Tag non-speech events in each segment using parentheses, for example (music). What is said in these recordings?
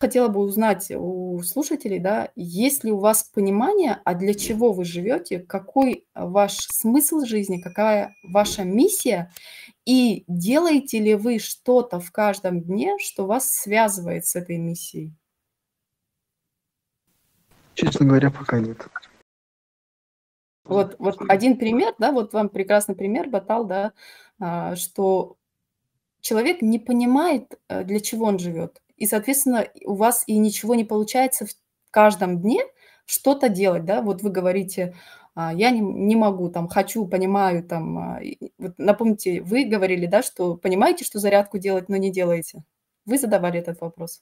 хотела бы узнать у слушателей, да, есть ли у вас понимание, а для чего вы живете, какой ваш смысл жизни, какая ваша миссия, и делаете ли вы что-то в каждом дне, что вас связывает с этой миссией? Честно говоря, пока нет. Вот, вот один пример, да, вот вам прекрасный пример, Батал, да, а, что человек не понимает, э, для чего он живет и, соответственно, у вас и ничего не получается в каждом дне что-то делать, да, вот вы говорите, а, я не, не могу, там, хочу, понимаю, там, а, вот напомните, вы говорили, да, что понимаете, что зарядку делать, но не делаете. Вы задавали этот вопрос.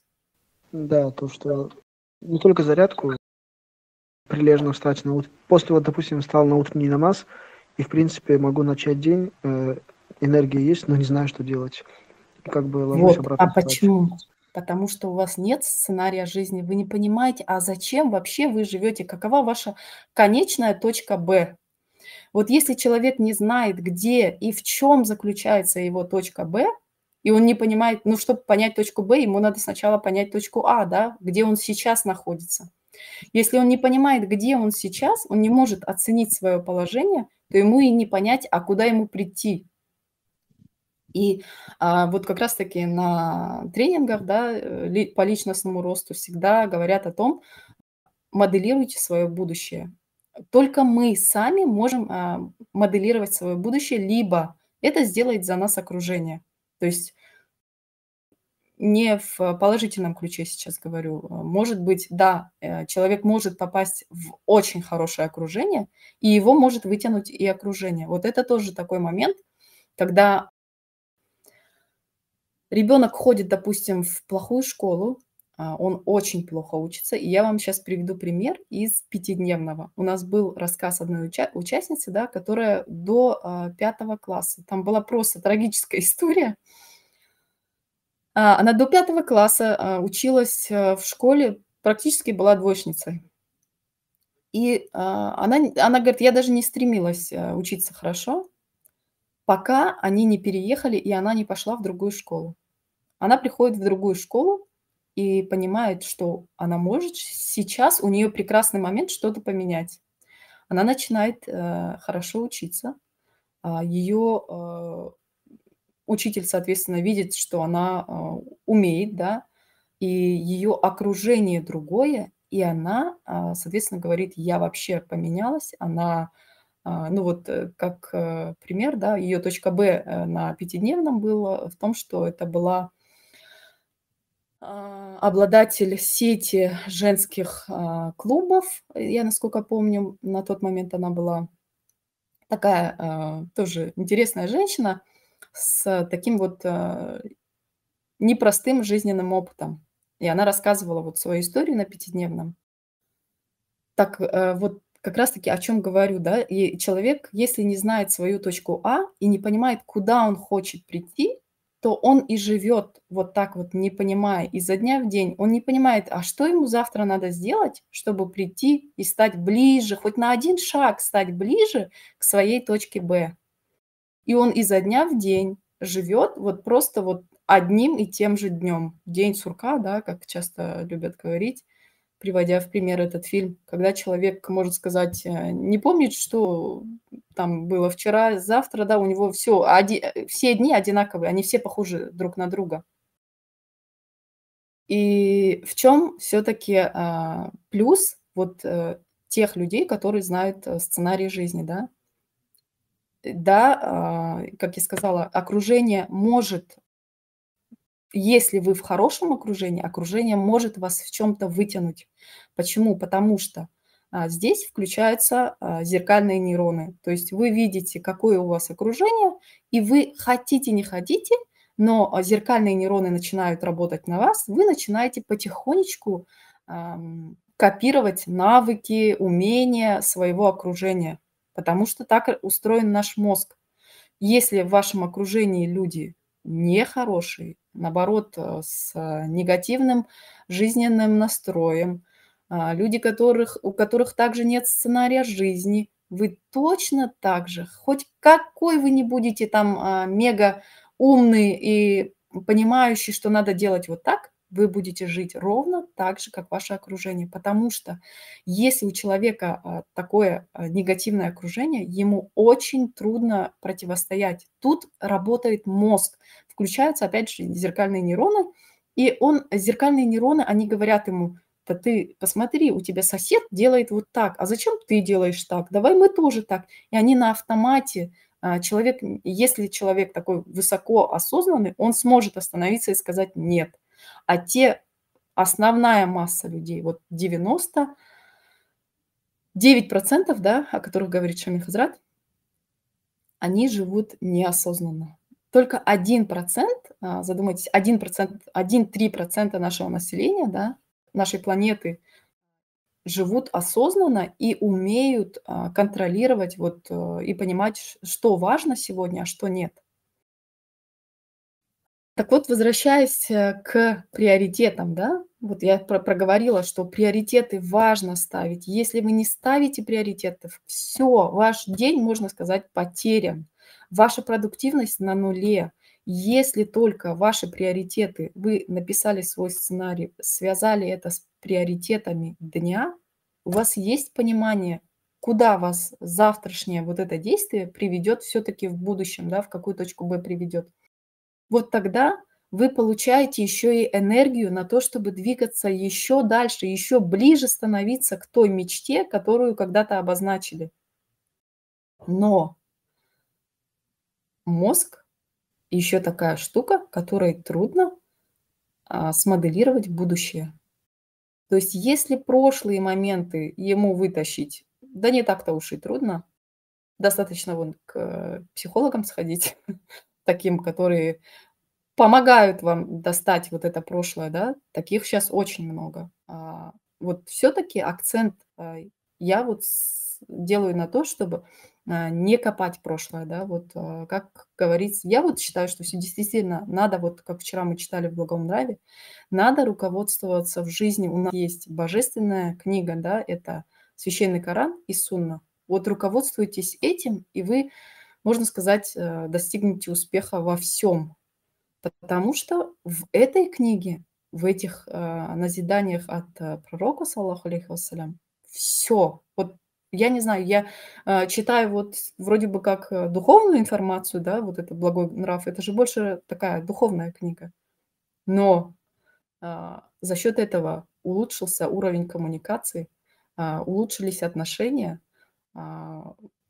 Да, то, что не только зарядку, прилежно встать на После, вот, допустим, встал на утренний намаз, и, в принципе, могу начать день, э, энергия есть, но не знаю, что делать. Как бы ложусь вот, а обратно. А встать. почему? потому что у вас нет сценария жизни, вы не понимаете, а зачем вообще вы живете, какова ваша конечная точка Б. Вот если человек не знает, где и в чем заключается его точка Б, и он не понимает, ну, чтобы понять точку Б, ему надо сначала понять точку А, да, где он сейчас находится. Если он не понимает, где он сейчас, он не может оценить свое положение, то ему и не понять, а куда ему прийти. И а, вот как раз-таки на тренингах да, э, ли, по личностному росту всегда говорят о том, моделируйте свое будущее. Только мы сами можем а, моделировать свое будущее, либо это сделает за нас окружение. То есть не в положительном ключе сейчас говорю. Может быть, да, э, человек может попасть в очень хорошее окружение, и его может вытянуть и окружение. Вот это тоже такой момент, когда ребенок ходит, допустим, в плохую школу, а, он очень плохо учится. И я вам сейчас приведу пример из пятидневного. У нас был рассказ одной уча- участницы, да, которая до а, пятого класса. Там была просто трагическая история. А, она до пятого класса а, училась а, в школе, практически была двоечницей. И а, она, она говорит, я даже не стремилась а, учиться хорошо пока они не переехали, и она не пошла в другую школу. Она приходит в другую школу и понимает, что она может сейчас, у нее прекрасный момент что-то поменять. Она начинает э, хорошо учиться. А, ее э, учитель, соответственно, видит, что она э, умеет, да, и ее окружение другое, и она, а, соответственно, говорит, я вообще поменялась, она а, ну вот э, как э, пример, да, ее точка Б э, на пятидневном было в том, что это была а, обладатель сети женских а, клубов. Я, насколько помню, на тот момент она была такая тоже интересная женщина с таким вот непростым жизненным опытом. И она рассказывала вот свою историю на пятидневном. Так вот как раз-таки о чем говорю, да, и человек, если не знает свою точку А и не понимает, куда он хочет прийти, то он и живет вот так вот, не понимая, изо дня в день. Он не понимает, а что ему завтра надо сделать, чтобы прийти и стать ближе, хоть на один шаг стать ближе к своей точке Б. И он изо дня в день живет вот просто вот одним и тем же днем. День сурка, да, как часто любят говорить, приводя в пример этот фильм, когда человек может сказать, э, не помнит, что там было вчера, завтра, да, у него все, оди, э, все дни одинаковые, они все похожи друг на друга. И в чем все-таки а, э, плюс вот а, тех людей, которые знают сценарий жизни, да? Да, а, как я сказала, окружение может если вы в хорошем окружении, окружение может вас в чем-то вытянуть. Почему? Потому что а, здесь включаются а, зеркальные нейроны. То есть вы видите, какое у вас окружение, и вы хотите, не хотите, но а, зеркальные нейроны начинают работать на вас, вы начинаете потихонечку копировать навыки, умения своего окружения, потому что так устроен наш мозг. Если в вашем окружении люди нехороший, наоборот, э, с э, негативным жизненным настроем, а, люди, которых, у которых также нет сценария жизни, вы точно так же, хоть какой вы не будете там а, мега умный и понимающий, что надо делать вот так, вы будете жить ровно так же, как ваше окружение. Потому что если у человека а, такое а, негативное окружение, ему очень трудно противостоять. Тут работает мозг. Включаются, опять же, зеркальные нейроны. И он, зеркальные нейроны, они говорят ему, да ты посмотри, у тебя сосед делает вот так, а зачем ты делаешь так? Давай мы тоже так. И они на автомате а, человек, если человек такой высоко осознанный, он сможет остановиться и сказать нет. А те, основная масса людей, вот 90, 9%, да, о которых говорит Шамиль Хазрат, они живут неосознанно. Только 1%, а, задумайтесь, 1%, 1-3% нашего населения, да, нашей планеты живут осознанно и умеют а, контролировать вот, э, и понимать, что важно сегодня, а что нет – так вот, возвращаясь э, к приоритетам, да, вот я про проговорила, что приоритеты важно ставить. Если вы не ставите приоритетов, все, ваш день, можно сказать, потерян. Ваша продуктивность на нуле. Если только ваши приоритеты, вы написали свой сценарий, связали это с приоритетами дня, у вас есть понимание, куда вас завтрашнее вот это действие приведет все-таки в будущем, да, в какую точку Б приведет вот тогда вы получаете еще и энергию на то, чтобы двигаться еще дальше, еще ближе становиться к той мечте, которую когда-то обозначили. Но мозг еще такая штука, которой трудно а, смоделировать будущее. То есть если прошлые моменты ему вытащить, да не так-то уж и трудно, достаточно вон к э, психологам сходить, (laughs) таким, которые помогают вам достать вот это прошлое, да, таких сейчас очень много. А, вот все-таки акцент а, я вот делаю на то, чтобы а, не копать прошлое, да, вот как говорится, я вот считаю, что все действительно надо, вот как вчера мы читали в Благом Нраве, надо руководствоваться в жизни. У нас есть божественная книга, да, это священный Коран и Сунна. Вот руководствуйтесь этим, и вы можно сказать, э, достигнете успеха во всем, потому что в этой книге, в этих э, назиданиях от э, пророка, саллаху алейхи вассалям, все. Вот я не знаю, я читаю вот вроде бы как духовную информацию, да, вот это «Благой нрав», это же больше такая духовная книга. Но за счет этого улучшился уровень коммуникации, улучшились отношения,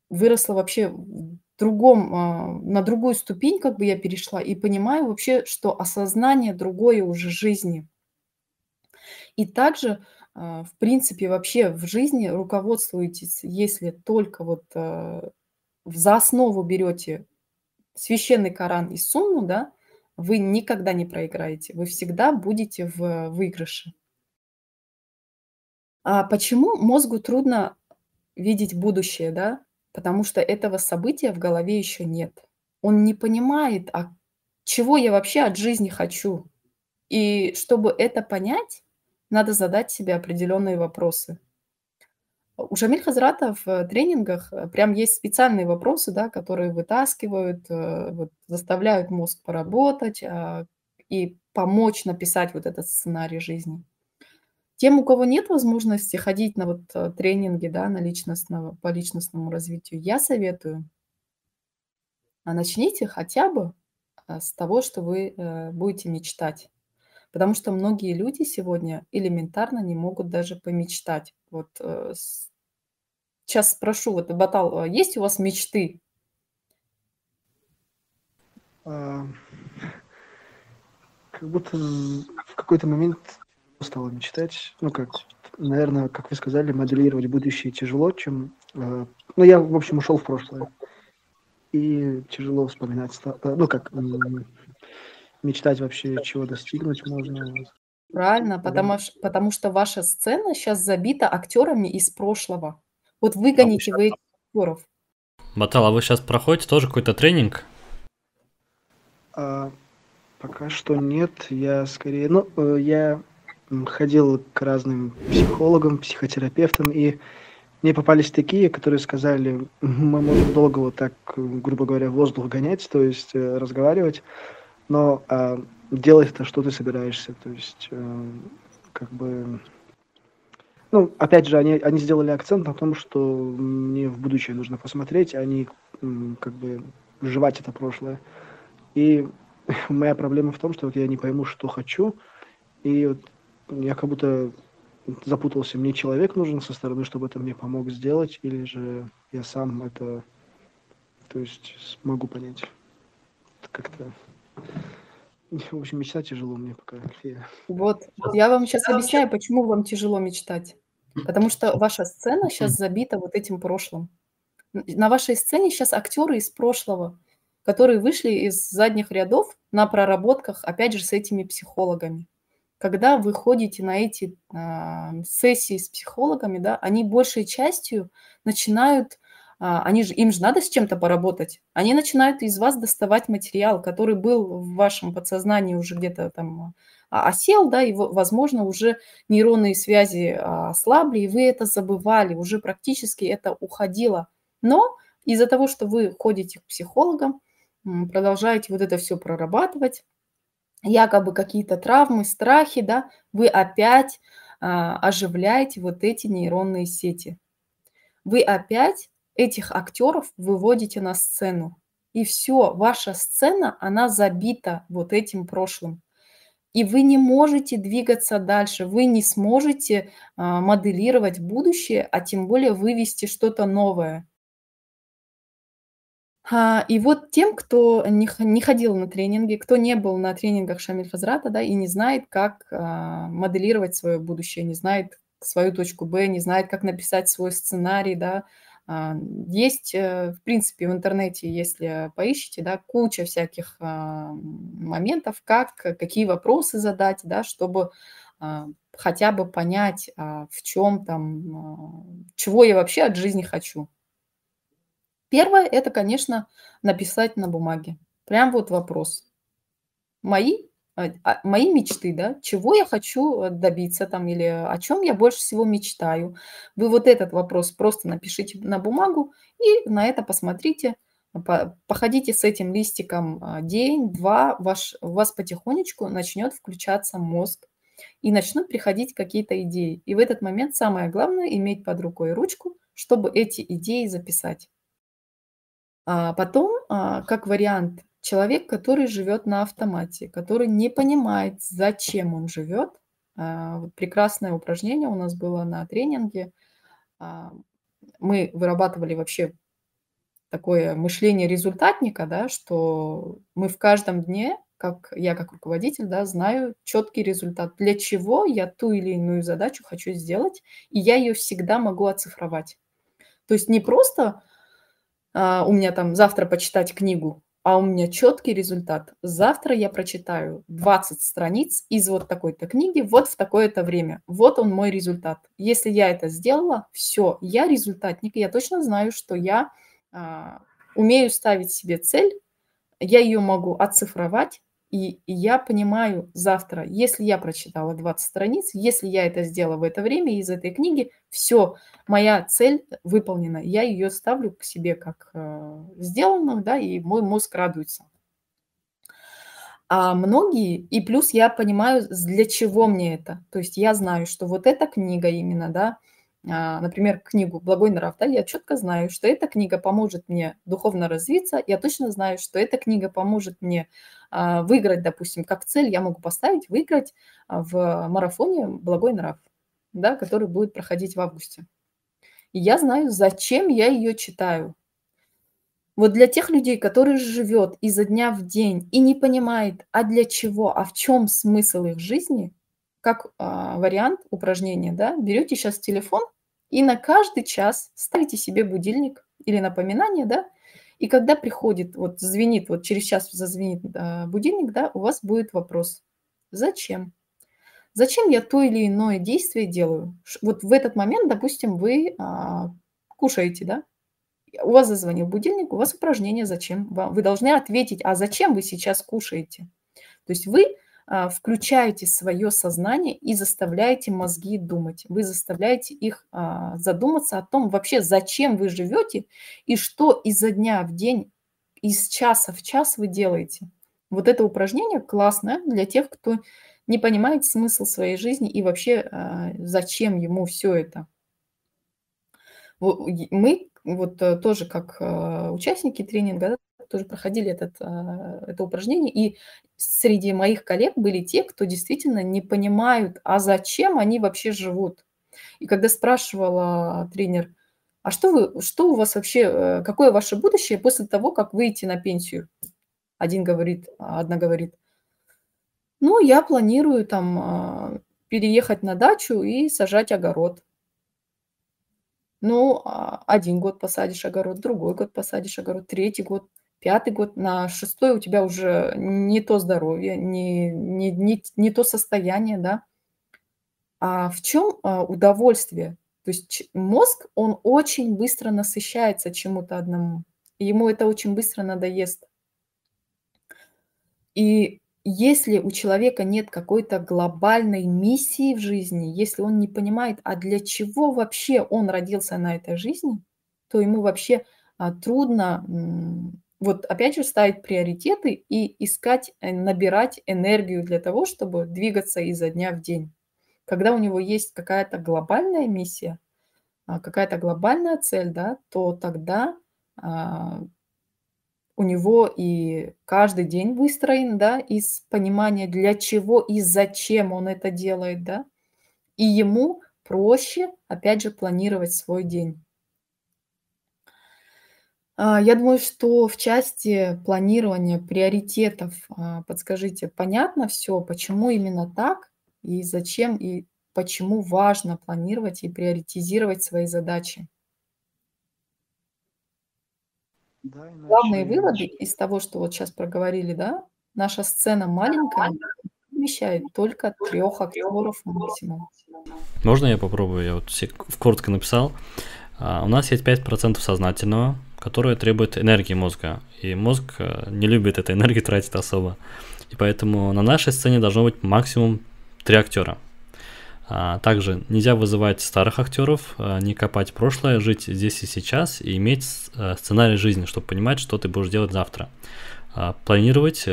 выросло вообще другом, а, на другую ступень как бы я перешла и понимаю вообще, что осознание другое уже жизни. И также, а, в принципе, вообще в жизни руководствуетесь, если только вот а, за основу берете священный Коран и Сунну, да, вы никогда не проиграете, вы всегда будете в выигрыше. А почему мозгу трудно видеть будущее, да? потому что этого события в голове еще нет. Он не понимает, а чего я вообще от жизни хочу. И чтобы это понять, надо задать себе определенные вопросы. У Шамиль Хазрата э, в тренингах э, прям есть специальные вопросы, да, которые вытаскивают, э, вот, заставляют мозг поработать а, и помочь написать вот этот сценарий жизни. Тем, у кого нет возможности ходить на вот э, тренинги да, на личностного, по личностному развитию, я советую, а, начните хотя бы э, с того, что вы э, будете мечтать. Потому что многие люди сегодня элементарно не могут даже помечтать. Вот сейчас спрошу, вот, Батал, а есть у вас мечты? А, (laughs) как будто в какой-то момент стало мечтать, ну как, наверное, как вы сказали, моделировать будущее тяжело, чем... Э, ну, я, в общем, ушел в прошлое. И тяжело вспоминать, стало, э, ну как, э, мечтать вообще, чего достигнуть можно. Правильно, да. потому, потому что ваша сцена сейчас забита актерами из прошлого. Вот выгоните а вы актеров. Батал, а вы сейчас проходите тоже какой-то тренинг? А, пока что нет. Я скорее... Ну, э, я ходил к разным психологам, психотерапевтам, и мне попались такие, которые сказали, мы можем долго вот так, грубо говоря, воздух гонять, то есть э, разговаривать, но э, делать это, что ты собираешься, то есть э, как бы... Ну, опять же, они, они сделали акцент на том, что мне в будущее нужно посмотреть, а не как бы жевать это прошлое. И (laughs) моя проблема в том, что вот я не пойму, что хочу, и вот я как будто запутался, мне человек нужен со стороны, чтобы это мне помог сделать, или же я сам это, то есть, смогу понять. Как-то в общем, мечтать тяжело мне пока, Вот, я вам сейчас объясняю, почему вам тяжело мечтать. Потому что ваша сцена сейчас забита вот этим прошлым. На вашей сцене сейчас актеры из прошлого, которые вышли из задних рядов на проработках, опять же, с этими психологами когда вы ходите на эти э, сессии с психологами, да, они большей частью начинают, э, они же, им же надо с чем-то поработать, они начинают из вас доставать материал, который был в вашем подсознании уже где-то там а, осел, да, и, возможно, уже нейронные связи ослабли, и вы это забывали, уже практически это уходило. Но из-за того, что вы ходите к психологам, продолжаете вот это все прорабатывать, якобы какие-то травмы, страхи, да, вы опять а, оживляете вот эти нейронные сети. Вы опять этих актеров выводите на сцену. И все, ваша сцена, она забита вот этим прошлым. И вы не можете двигаться дальше, вы не сможете а, моделировать будущее, а тем более вывести что-то новое. А, и вот тем, кто не ходил на тренинги, кто не был на тренингах Шамиль Фазрата, да, и не знает, как а, моделировать свое будущее, не знает свою точку Б, не знает, как написать свой сценарий, да, а, есть, э, в принципе, в интернете, если поищите, да, куча всяких моментов, как, какие вопросы задать, да, чтобы хотя бы понять, в чем там, чего я вообще от жизни хочу, Первое – это, конечно, написать на бумаге. Прям вот вопрос. Мои, э, а, мои мечты, да, чего я хочу э, добиться там или о чем я больше всего мечтаю. Вы вот этот вопрос просто напишите на бумагу и на это посмотрите, походите с этим листиком а, день-два, ваш, у вас потихонечку начнет включаться мозг, и начнут приходить какие-то идеи. И в этот момент самое главное иметь под рукой ручку, чтобы эти идеи записать. А потом, а, как вариант, человек, который живет на автомате, который не понимает, зачем он живет. А, прекрасное упражнение у нас было на тренинге. А, мы вырабатывали вообще такое мышление результатника, да, что мы в каждом дне, как я как руководитель, да, знаю четкий результат, для чего я ту или иную задачу хочу сделать, и я ее всегда могу оцифровать. То есть не просто а, у меня там завтра почитать книгу, а у меня четкий результат. Завтра я прочитаю 20 страниц из вот такой-то книги вот в такое-то время. Вот он мой результат. Если я это сделала, все, я результатник, я точно знаю, что я а, умею ставить себе цель, я ее могу оцифровать, и я понимаю завтра, если я прочитала 20 страниц, если я это сделала в это время из этой книги, все, моя цель выполнена. Я ее ставлю к себе как э, сделанную, да, и мой мозг радуется. А многие, и плюс я понимаю, для чего мне это. То есть я знаю, что вот эта книга именно, да, а, например, книгу «Благой нрав», да, я четко знаю, что эта книга поможет мне духовно развиться, я точно знаю, что эта книга поможет мне а, выиграть, допустим, как цель я могу поставить, выиграть а, в марафоне «Благой нрав», да, который будет проходить в августе. И я знаю, зачем я ее читаю. Вот для тех людей, которые живет изо дня в день и не понимает, а для чего, а в чем смысл их жизни – как а, вариант упражнения, да, берете сейчас телефон и на каждый час ставите себе будильник или напоминание, да, и когда приходит, вот звенит, вот через час зазвенит а, будильник, да, у вас будет вопрос, зачем? Зачем я то или иное действие делаю? Вот в этот момент, допустим, вы а, кушаете, да, у вас зазвонил будильник, у вас упражнение «Зачем?». Вы должны ответить, а зачем вы сейчас кушаете? То есть вы а, включаете свое сознание и заставляете мозги думать. Вы заставляете их а, задуматься о том вообще, зачем вы живете и что изо дня в день, из часа в час вы делаете. Вот это упражнение классное для тех, кто не понимает смысл своей жизни и вообще а, зачем ему все это. Мы вот э, тоже как э, участники тренинга тоже проходили этот, а, это упражнение, и среди моих коллег были те, кто действительно не понимают, а зачем они вообще живут. И когда спрашивала тренер, а что, вы, что у вас вообще, э, какое ваше будущее после того, как выйти на пенсию? Один говорит, а одна говорит, ну, я планирую там а, переехать на дачу и сажать огород. Ну, один год посадишь огород, другой год посадишь огород, третий год пятый год, на шестой у тебя уже не то здоровье, не, не, не, не то состояние, да. А в чем а, удовольствие? То есть мозг, он очень быстро насыщается чему-то одному. ему это очень быстро надоест. И если у человека нет какой-то глобальной миссии в жизни, если он не понимает, а для чего вообще он родился на этой жизни, то ему вообще а, трудно вот опять же ставить приоритеты и искать, э, набирать энергию для того, чтобы двигаться изо дня в день. Когда у него есть какая-то глобальная миссия, а, какая-то глобальная цель, да, то тогда а, у него и каждый день выстроен, да, из понимания, для чего и зачем он это делает, да, и ему проще, опять же, планировать свой день. А, я думаю, что в части планирования приоритетов, а, подскажите, понятно все, почему именно так и зачем и почему важно планировать и приоритизировать свои задачи? Да, иначе, Главные выводы из того, что вот сейчас проговорили, да? Наша сцена маленькая, вмещает только трех актеров максимум. Можно я попробую? Я вот все коротко написал. А, у нас есть 5% сознательного, которая требует энергии мозга, и мозг э, не любит этой энергии тратить особо. И поэтому на нашей сцене должно быть максимум три актера. А, также нельзя вызывать старых актеров, э, не копать прошлое, жить здесь и сейчас и иметь э, сценарий жизни, чтобы понимать, что ты будешь делать завтра. А, планировать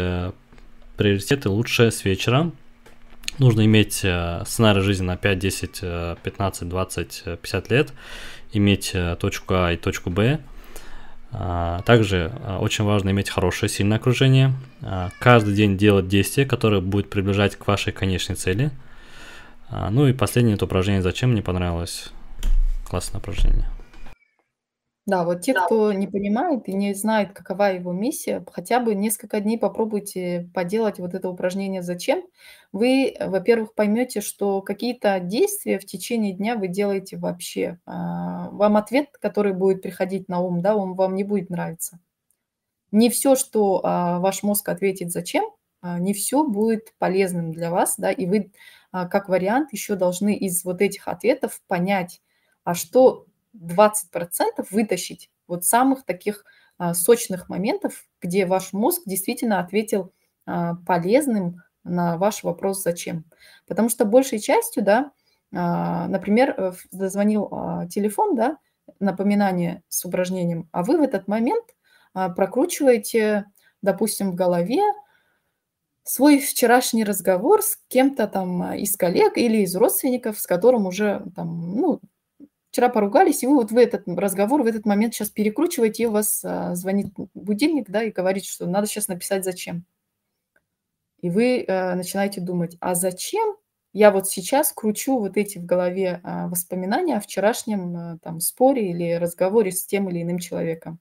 приоритеты лучше с вечера. Нужно иметь сценарий жизни на 5, 10, 15, 20, 50 лет, иметь точку А и точку Б, а, также а, очень важно иметь хорошее, сильное окружение. А, каждый день делать действия, которые будут приближать к вашей конечной цели. Ну и последнее это упражнение «Зачем?» мне понравилось. Классное упражнение. Да, вот те, Да. кто не понимает и не знает, какова его миссия, хотя бы несколько дней попробуйте поделать вот это упражнение «Зачем?». Вы, э, во-первых, поймете, что какие-то действия в течение дня вы делаете вообще. А, вам ответ, который будет приходить на ум, да, он вам не будет нравиться. Не все, что а, ваш мозг ответит «Зачем?», а, не все будет полезным для вас, да, и вы, как вариант, еще должны из вот этих ответов понять, а что 20% вытащить вот самых таких а, сочных моментов, где ваш мозг действительно ответил а, полезным на ваш вопрос «Зачем?». Потому что большей частью, да, а, например, э, зазвонил телефон, да, напоминание с упражнением, а вы в этот момент прокручиваете, допустим, в голове свой вчерашний разговор с кем-то там из коллег или из родственников, с которым уже там, ну, вчера поругались, и вы вот в этот разговор, в этот момент сейчас перекручиваете, и у вас а, звонит будильник, да, и говорит, что надо сейчас написать «зачем». И вы э, начинаете думать, а зачем я вот сейчас кручу вот эти в голове а, воспоминания о вчерашнем э, там споре или разговоре с тем или иным человеком.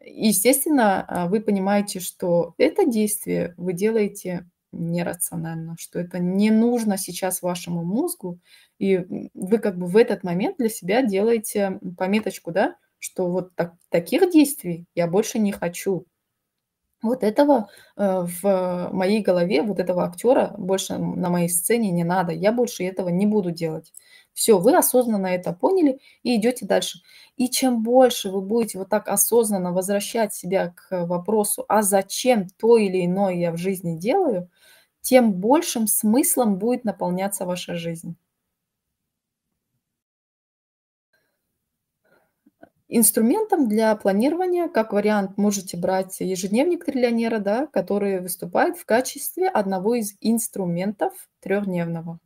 естественно, а, вы понимаете, что это действие вы делаете нерационально, что это не нужно сейчас вашему мозгу, и вы как бы в этот момент для себя делаете пометочку, да, что вот так, таких действий я больше не хочу. Вот этого э, в моей голове, вот этого актера больше на моей сцене не надо, я больше этого не буду делать. Все, вы осознанно это поняли и идете дальше. И чем больше вы будете вот так осознанно возвращать себя к вопросу, а зачем то или иное я в жизни делаю, тем большим смыслом будет наполняться ваша жизнь. Инструментом для планирования, как вариант, можете брать ежедневник триллионера, да, который выступает в качестве одного из инструментов трехдневного.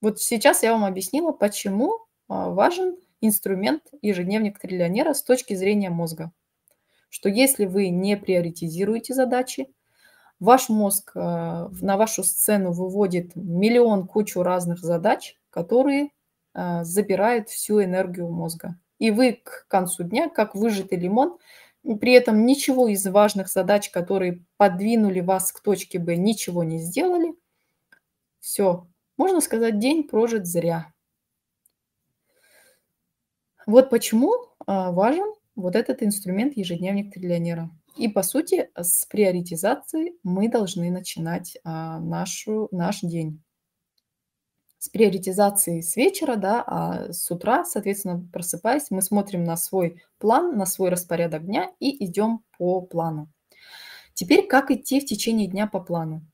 Вот сейчас я вам объяснила, почему а, важен инструмент ежедневник триллионера с точки зрения мозга. Что если вы не приоритизируете задачи, ваш мозг а, на вашу сцену выводит миллион кучу разных задач, которые а, забирают всю энергию мозга. И вы к концу дня, как выжатый лимон, при этом ничего из важных задач, которые подвинули вас к точке Б, ничего не сделали. Все, можно сказать, день прожит зря. Вот почему а, важен вот этот инструмент ежедневник триллионера. И, по сути, с приоритизации мы должны начинать а, нашу, наш день. С приоритизации с вечера, да, а с утра, соответственно, просыпаясь, мы смотрим на свой план, на свой распорядок дня и идем по плану. Теперь, как идти в течение дня по плану?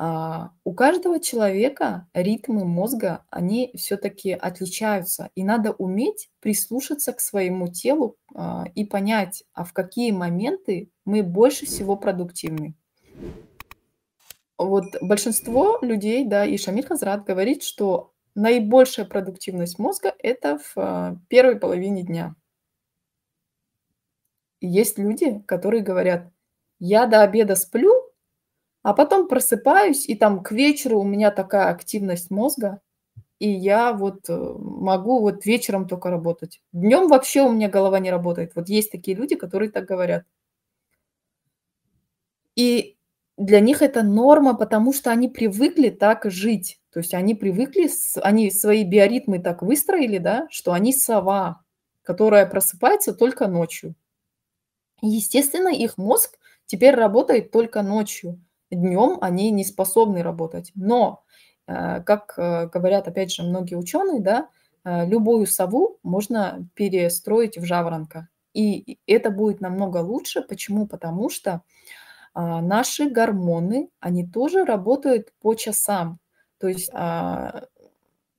А, у каждого человека ритмы мозга, они все-таки отличаются, и надо уметь прислушаться к своему телу а, и понять, а в какие моменты мы больше всего продуктивны. Вот большинство людей, да, и Шамиль Хазрат говорит, что наибольшая продуктивность мозга – это в а, первой половине дня. есть люди, которые говорят, я до обеда сплю, а потом просыпаюсь, и там к вечеру у меня такая активность мозга, и я вот э, могу вот вечером только работать. Днем вообще у меня голова не работает. Вот есть такие люди, которые так говорят. И для них это норма, потому что они привыкли так жить. То есть они привыкли, они свои биоритмы так выстроили, да, что они сова, которая просыпается только ночью. Естественно, их мозг теперь работает только ночью днем они не способны работать. Но, э, как э, говорят, опять же, многие ученые, да, э, любую сову можно перестроить в жаворонка. И это будет намного лучше. Почему? Потому что а, наши гормоны, они тоже работают по часам. То есть а,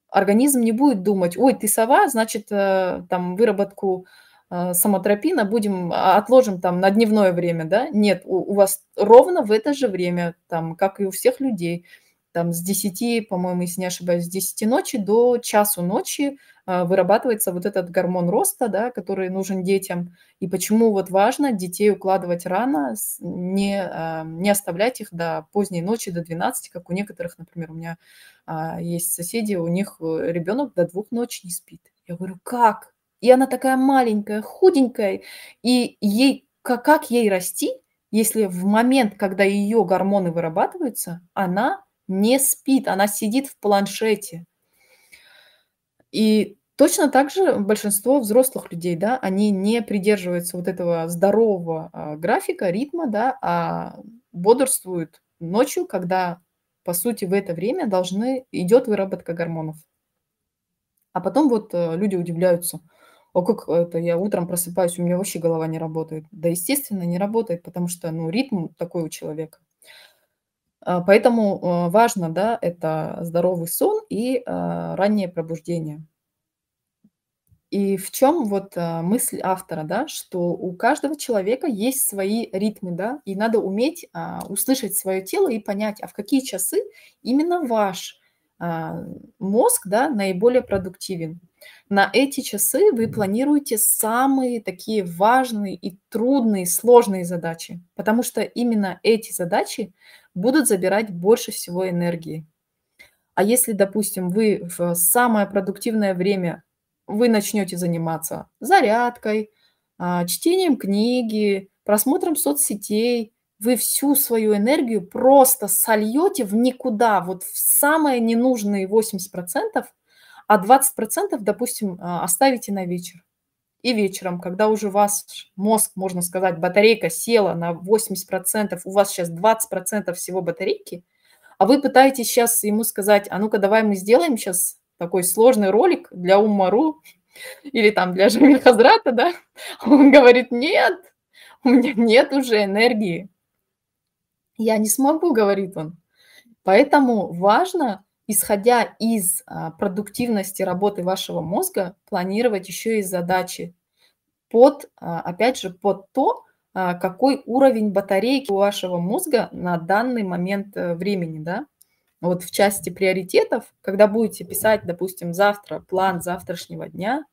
организм не будет думать, ой, ты сова, значит, там выработку Э, самотропина, будем, а, отложим там на дневное время, да? Нет, у, у вас ровно в это же время, там, как и у всех людей, там с 10, по-моему, если не ошибаюсь, с 10 ночи до часу ночи а, вырабатывается вот этот гормон роста, да, который нужен детям. И почему вот важно детей укладывать рано, не, а, не оставлять их до поздней ночи, до 12, как у некоторых, например, у меня есть соседи, у них э, ребенок до двух ночи не спит. Я говорю, как? И она такая маленькая, худенькая, и ей как, как ей расти, если в момент, когда ее гормоны вырабатываются, она не спит, она сидит в планшете. И точно так же большинство взрослых людей, да, они не придерживаются вот этого здорового а, графика, ритма, да, а бодрствуют ночью, когда, по сути, в это время должны, идет выработка гормонов. А потом вот э, люди удивляются – о, как это, я утром просыпаюсь, у меня вообще голова не работает. Да, естественно, не работает, потому что, ну, ритм такой у человека. А, поэтому а, важно, да, это здоровый сон и а, раннее пробуждение. И в чем вот мысль автора, да, что у каждого человека есть свои ритмы, да, и надо уметь услышать свое тело и понять, а в какие часы именно ваш а, мозг да, наиболее продуктивен. На эти часы вы планируете самые такие важные и трудные, сложные задачи, потому что именно эти задачи будут забирать больше всего энергии. А если, допустим, вы в самое продуктивное время вы начнете заниматься зарядкой, а, чтением книги, просмотром соцсетей – вы всю свою энергию просто сольете в никуда, вот в самые ненужные 80%, а 20%, допустим, а, оставите на вечер. И вечером, когда уже ваш мозг, можно сказать, батарейка села на 80%, у вас сейчас 20% всего батарейки, а вы пытаетесь сейчас ему сказать, а ну-ка давай мы сделаем сейчас такой сложный ролик для Умару или там для Жамиль Хазрата, да? Он говорит, нет, у меня нет уже энергии, я не смогу, говорит он. Поэтому важно, исходя из а, продуктивности работы вашего мозга, планировать еще и задачи под, а, опять же, под то, а, какой уровень батарейки у вашего мозга на данный момент э, времени, да? Вот в части приоритетов, когда будете писать, допустим, завтра план завтрашнего дня,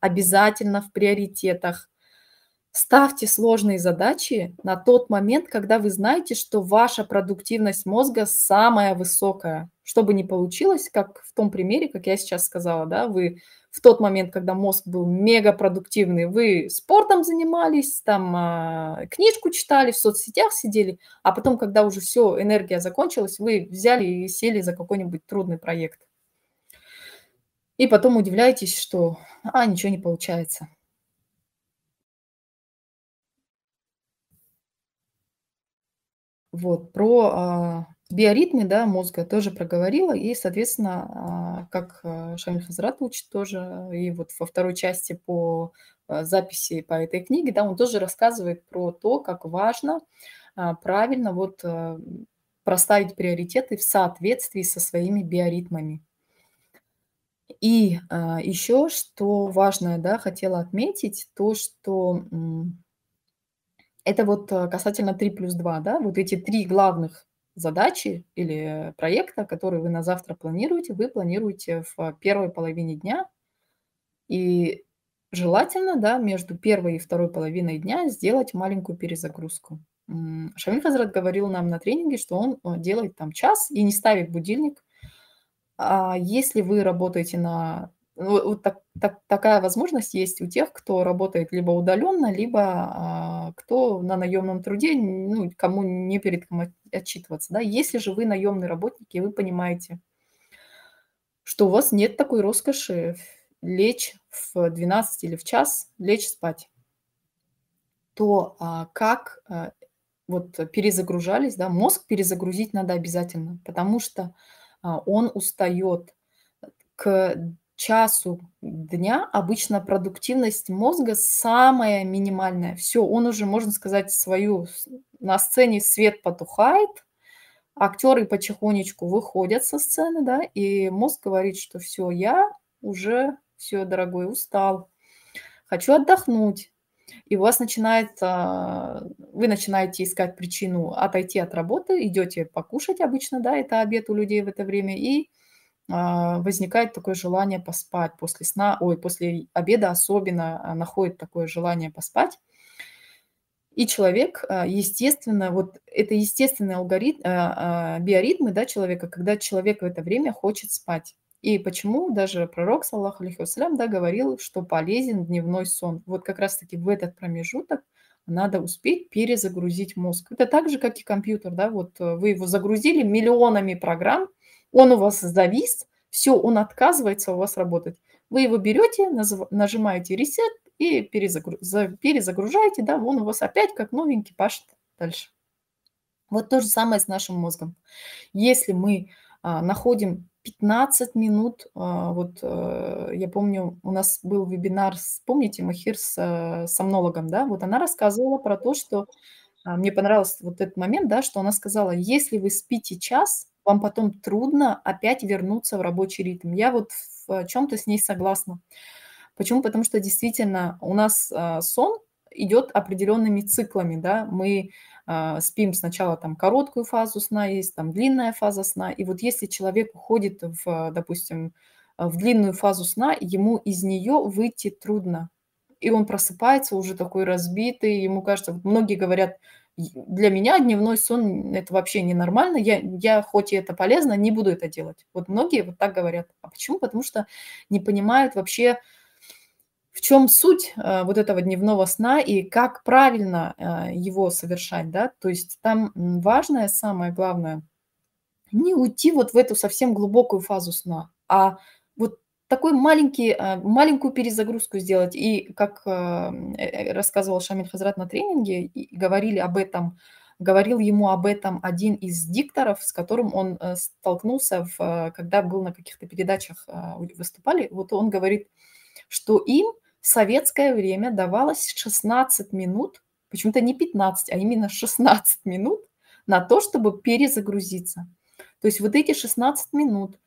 обязательно в приоритетах – Ставьте сложные задачи на тот момент, когда вы знаете, что ваша продуктивность мозга самая высокая. Чтобы не получилось, как в том примере, как я сейчас сказала, да, вы в тот момент, когда мозг был мега продуктивный, вы спортом занимались, там а, книжку читали, в соцсетях сидели, а потом, когда уже все, энергия закончилась, вы взяли и сели за какой-нибудь трудный проект. И потом удивляетесь, что а, ничего не получается. Вот, про а, биоритмы да, мозга тоже проговорила, и, соответственно, а, как а, Шамиль Хазрат учит тоже, и вот во второй части по а, записи по этой книге, да, он тоже рассказывает про то, как важно а, правильно вот а, проставить приоритеты в соответствии со своими биоритмами. И а, еще, что важное, да, хотела отметить, то, что м, это вот э, касательно 3 плюс 2, да, вот эти три главных задачи или проекта, которые вы на завтра планируете, вы планируете в первой половине дня. И желательно, да, между первой и второй половиной дня сделать маленькую перезагрузку. Шамиль Хазрат говорил нам на тренинге, что он э, делает там час и не ставит будильник. А если вы работаете на вот так, так, такая возможность есть у тех, кто работает либо удаленно, либо а, кто на наемном труде, ну, кому не перед кем отчитываться. Да? Если же вы наемный работник, и вы понимаете, что у вас нет такой роскоши лечь в 12 или в час, лечь спать, то а, как а, вот перезагружались, да, мозг перезагрузить надо обязательно, потому что а, он устает к часу дня обычно продуктивность мозга самая минимальная. Все, он уже, можно сказать, свою... На сцене свет потухает, актеры потихонечку выходят со сцены, да, и мозг говорит, что все, я уже, все, дорогой, устал, хочу отдохнуть. И у вас начинает, а, вы начинаете искать причину отойти от работы, идете покушать обычно, да, это обед у людей в это время, и а, возникает такое желание поспать после сна, ой, после обеда особенно а, находит такое желание поспать. И человек, а, естественно, вот это естественный алгоритм, биоритмы да, человека, когда человек в это время хочет спать. И почему даже пророк, саллаху алейхи да, говорил, что полезен дневной сон. Вот как раз-таки в этот промежуток надо успеть перезагрузить мозг. Это так же, как и компьютер, да, вот вы его загрузили миллионами программ, он у вас завис, все, он отказывается у вас работать. Вы его берете, нажимаете reset и перезагружаете, перезагружаете, да, он у вас опять как новенький пашет дальше. Вот то же самое с нашим мозгом. Если мы а, находим 15 минут, а, вот а, я помню, у нас был вебинар, с, помните, Махир с а, э, сомнологом, да, вот она рассказывала про то, что а, мне понравился вот этот момент, да, что она сказала, если вы спите час, вам потом трудно опять вернуться в рабочий ритм. Я вот в э, чем-то с ней согласна. Почему? Потому что действительно у нас а, сон идет определенными циклами, да, мы э, спим сначала там короткую фазу сна, есть там длинная фаза сна, и вот если человек уходит в, допустим, в длинную фазу сна, ему из нее выйти трудно, и он просыпается уже такой разбитый, ему кажется, многие говорят, для меня дневной сон – это вообще ненормально. Я, я, хоть и это полезно, не буду это делать. Вот многие вот так говорят. А почему? Потому что не понимают вообще, в чем суть э, вот этого дневного сна и как правильно э, его совершать, да. То есть там важное, самое главное, не уйти вот в эту совсем глубокую фазу сна, а такой маленький, а, маленькую перезагрузку сделать. И как а, э, э, рассказывал Шамиль Хазрат на тренинге, и говорили об этом, говорил ему об этом один из дикторов, с которым он э, столкнулся, в, а, когда был на каких-то передачах, выступали. Вот он говорит, что им в советское время давалось 16 минут, почему-то не 15, а именно 16 минут на то, чтобы перезагрузиться. То есть вот эти 16 минут –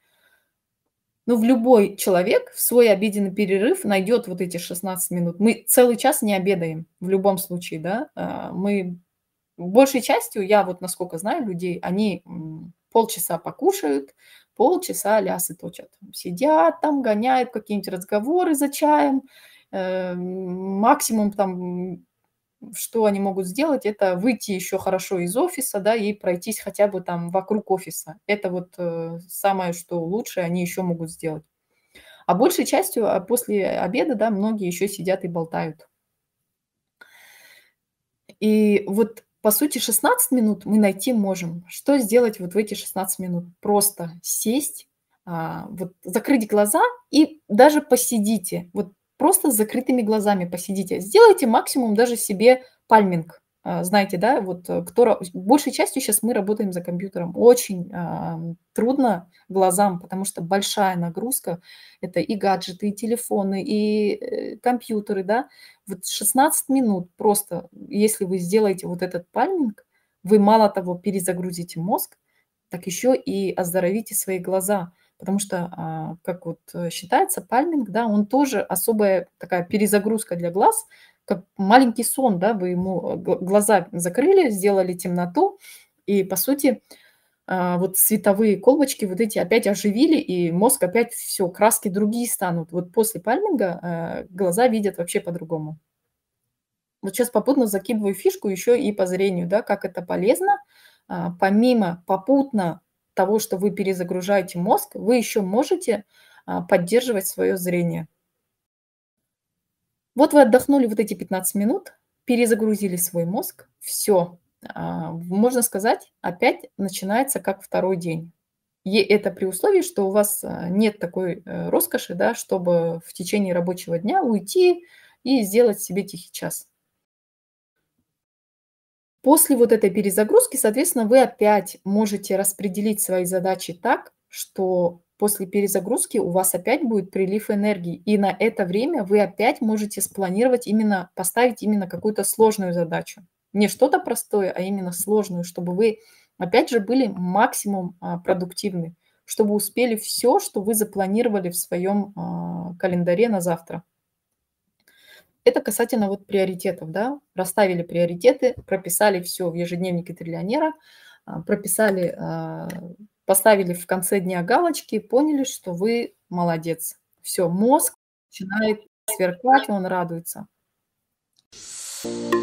но ну, в любой человек в свой обеденный перерыв найдет вот эти 16 минут. Мы целый час не обедаем в любом случае, да. А, мы большей частью, я вот насколько знаю людей, они полчаса покушают, полчаса лясы точат. Сидят там, гоняют какие-нибудь разговоры за чаем, э, максимум там что они могут сделать, это выйти еще хорошо из офиса, да, и пройтись хотя бы там вокруг офиса. Это вот э, самое, что лучше они еще могут сделать. А большей частью а, после обеда, да, многие еще сидят и болтают. И вот, по сути, 16 минут мы найти можем. Что сделать вот в эти 16 минут? Просто сесть, а, вот закрыть глаза и даже посидите. Вот просто с закрытыми глазами посидите. Сделайте максимум даже себе пальминг. А, знаете, да, вот э, кто... Большей частью сейчас мы работаем за компьютером. Очень э, трудно глазам, потому что большая нагрузка. Это и гаджеты, и телефоны, и э, компьютеры, да. Вот 16 минут просто, если вы сделаете вот этот пальминг, вы мало того перезагрузите мозг, так еще и оздоровите свои глаза – Потому что, а, как вот э, считается, пальминг, да, он тоже особая такая перезагрузка для глаз, как маленький сон, да, вы ему э, глаза закрыли, сделали темноту, и, по сути, а, вот световые колбочки вот эти опять оживили, и мозг опять все, краски другие станут. Вот после пальминга а, глаза видят вообще по-другому. Вот сейчас попутно закидываю фишку еще и по зрению, да, как это полезно. Помимо попутно того, что вы перезагружаете мозг, вы еще можете а, поддерживать свое зрение. Вот вы отдохнули вот эти 15 минут, перезагрузили свой мозг, все, а, можно сказать, опять начинается как второй день. И это при условии, что у вас а, нет такой э, роскоши, да, чтобы в течение рабочего дня уйти и сделать себе тихий час. После вот этой перезагрузки, соответственно, вы опять можете распределить свои задачи так, что после перезагрузки у вас опять будет прилив энергии. И на это время вы опять можете спланировать именно, поставить именно какую-то сложную задачу. Не что-то простое, а именно сложную, чтобы вы, опять же, были максимум а, продуктивны, чтобы успели все, что вы запланировали в своем а, календаре на завтра. Это касательно вот приоритетов, да, расставили приоритеты, прописали все в ежедневнике триллионера, а, прописали, а, поставили в конце дня галочки, поняли, что вы молодец. Все, мозг начинает сверкать, он радуется. Thank you